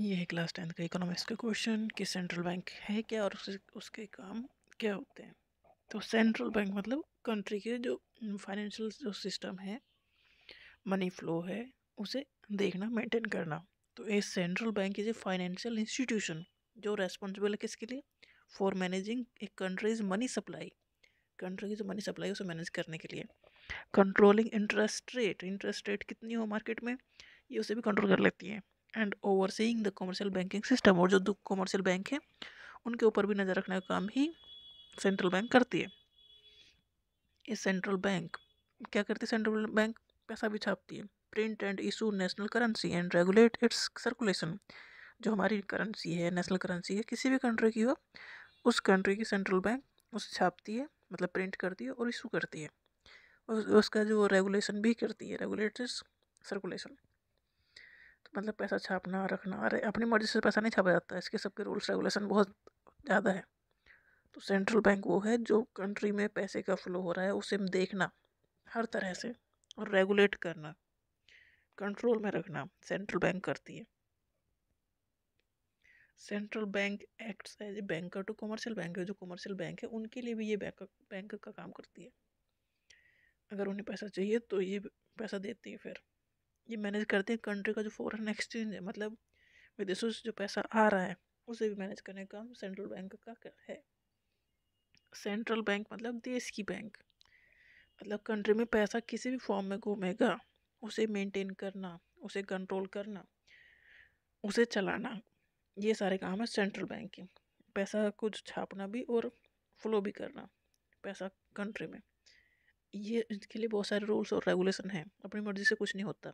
ये है class tenth का इकोनॉमिक्स का क्वेश्चन कि सेंट्रल बैंक है क्या और उसके उसके काम क्या होते हैं तो सेंट्रल बैंक मतलब कंट्री के जो फाइनेंशियल जो सिस्टम है मनी फ्लो है उसे देखना मेंटेन करना तो a central bank is a financial institution जो रेस्पॉन्सिबल है किसके लिए for managing a country's money supply country की जो मनी सप्लाई उसे मैनेज करने के लिए controlling interest rate interest rate कितनी हो मार्केट में ये उसे भी कंट्रोल कर लेती है and overseeing the commercial banking system और जो कॉमर्शियल बैंक हैं उनके ऊपर भी नज़र रखने का काम ही सेंट्रल बैंक करती है ये सेंट्रल बैंक क्या करती है सेंट्रल बैंक पैसा भी छापती है print and issue national currency and regulate its circulation जो हमारी करेंसी है नेशनल करेंसी है किसी भी कंट्री की हो उस कंट्री की सेंट्रल बैंक उसे छापती है मतलब प्रिंट करती है और इशू करती है उसका जो रेगुलेशन भी करती है रेगुलेट सर्कुलेशन मतलब पैसा छापना रखना अरे अपनी मर्ज़ी से पैसा नहीं छापा जाता इसके सबके रूल्स रेगुलेशन बहुत ज़्यादा है तो सेंट्रल बैंक वो है जो कंट्री में पैसे का फ्लो हो रहा है उसे देखना हर तरह से और रेगुलेट करना कंट्रोल में रखना सेंट्रल बैंक करती है central bank act as a banker to commercial bank है जो कमर्शियल बैंक है उनके लिए भी ये बैंक बैंक का काम करती है अगर उन्हें पैसा चाहिए तो ये पैसा देती है फिर ये मैनेज करते हैं कंट्री का जो फॉरेन एक्सचेंज है मतलब विदेशों से जो पैसा आ रहा है उसे भी मैनेज करने का काम सेंट्रल बैंक का है सेंट्रल बैंक मतलब देश की बैंक मतलब कंट्री में पैसा किसी भी फॉर्म में घूमेगा उसे मेंटेन करना उसे कंट्रोल करना उसे चलाना ये सारे काम है सेंट्रल बैंक के पैसा कुछ छापना भी और फ्लो भी करना पैसा कंट्री में ये इसके लिए बहुत सारे रूल्स और रेगुलेशन हैं अपनी मर्ज़ी से कुछ नहीं होता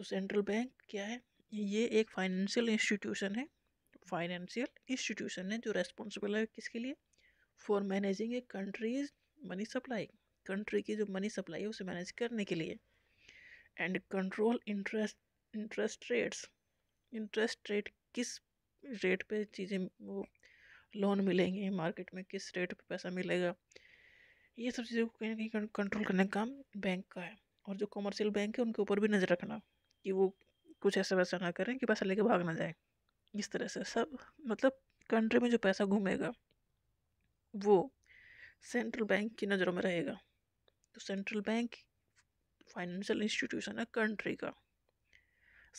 तो सेंट्रल बैंक क्या है ये एक फाइनेंशियल इंस्टीट्यूशन है फाइनेंशियल इंस्टीट्यूशन है जो रेस्पॉन्सिबल है किसके लिए for managing a country's money supply country की जो मनी सप्लाई है उसे मैनेज करने के लिए and control interest interest rates interest rate किस रेट पे चीज़ें वो लोन मिलेंगे मार्केट में किस रेट पे पैसा मिलेगा ये सब चीज़ों को कहीं ना कहीं कंट्रोल करने का काम बैंक का है और जो कॉमर्शियल बैंक है उनके ऊपर भी नज़र रखना कि वो कुछ ऐसा वैसा ना करें कि पैसा लेके भाग ना जाए इस तरह से सब मतलब कंट्री में जो पैसा घूमेगा वो सेंट्रल बैंक की नज़रों में रहेगा तो सेंट्रल बैंक फाइनेंशियल इंस्टीट्यूशन है कंट्री का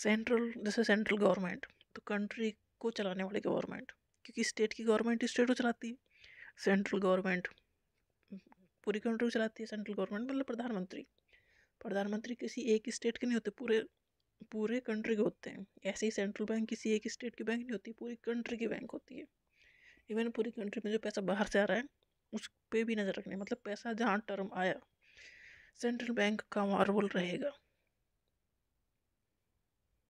सेंट्रल जैसे सेंट्रल गवर्नमेंट तो कंट्री को चलाने वाली गवर्नमेंट क्योंकि स्टेट की गवर्नमेंट स्टेट को चलाती है सेंट्रल गवर्नमेंट पूरी कंट्री को चलाती है सेंट्रल गवर्नमेंट मतलब प्रधानमंत्री प्रधानमंत्री किसी एक स्टेट के नहीं होते पूरे पूरे कंट्री के होते हैं ऐसे ही सेंट्रल बैंक किसी एक स्टेट की बैंक नहीं होती पूरी कंट्री की बैंक होती है इवन पूरी कंट्री में जो पैसा बाहर से आ रहा है उस पर भी नज़र रखनी मतलब पैसा जहाँ टर्म आया सेंट्रल बैंक का वहाँ रोल रहेगा